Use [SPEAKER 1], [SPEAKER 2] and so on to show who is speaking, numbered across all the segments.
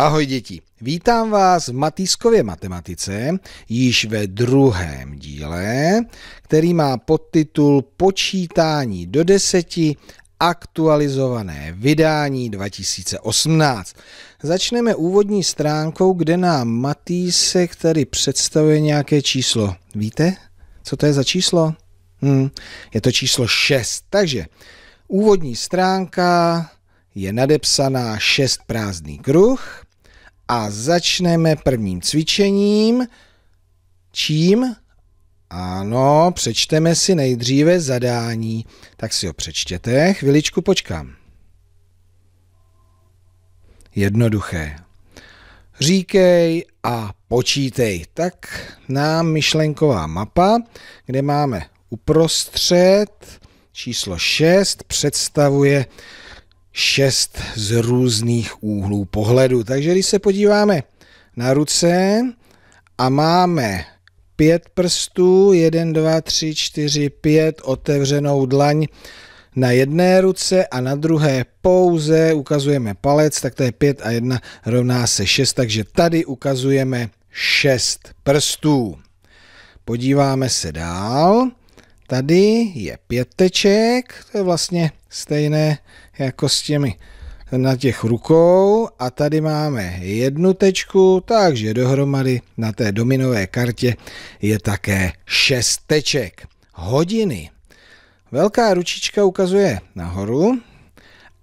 [SPEAKER 1] Ahoj děti, vítám vás v Matýskově matematice již ve druhém díle, který má podtitul Počítání do deseti aktualizované vydání 2018. Začneme úvodní stránkou, kde nám Matýsek tady představuje nějaké číslo. Víte, co to je za číslo? Hmm, je to číslo 6. Takže úvodní stránka je nadepsaná 6 prázdný kruh a začneme prvním cvičením. Čím? Ano, přečteme si nejdříve zadání. Tak si ho přečtěte, chviličku počkám. Jednoduché. Říkej a počítej. Tak nám myšlenková mapa, kde máme uprostřed číslo 6, představuje šest z různých úhlů pohledu. Takže když se podíváme na ruce a máme pět prstů, jeden, dva, tři, čtyři, pět, otevřenou dlaň na jedné ruce a na druhé pouze ukazujeme palec, tak to je pět a jedna rovná se šest, takže tady ukazujeme šest prstů. Podíváme se dál. Tady je pěteček, to je vlastně stejné jako s těmi na těch rukou a tady máme jednu tečku, takže dohromady na té dominové kartě je také šest teček. Hodiny. Velká ručička ukazuje nahoru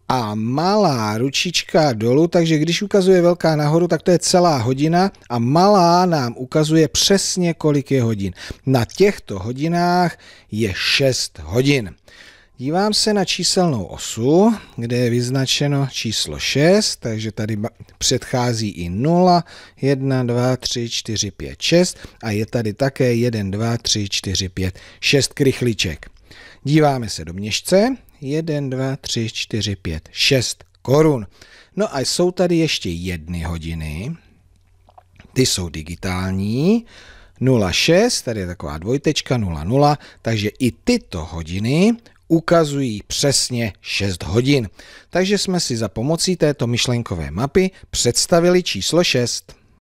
[SPEAKER 1] a malá ručička dolů, takže když ukazuje velká nahoru, tak to je celá hodina a malá nám ukazuje přesně, kolik je hodin. Na těchto hodinách je 6 hodin. Dívám se na číselnou osu, kde je vyznačeno číslo 6, takže tady předchází i 0, 1, 2, 3, 4, 5, 6 a je tady také 1, 2, 3, 4, 5, 6 krychliček. Díváme se do měšce, 1, 2, 3, 4, 5, 6 korun. No a jsou tady ještě jedny hodiny, ty jsou digitální, 06, tady je taková dvojtečka 00, takže i tyto hodiny ukazují přesně 6 hodin. Takže jsme si za pomocí této myšlenkové mapy představili číslo 6.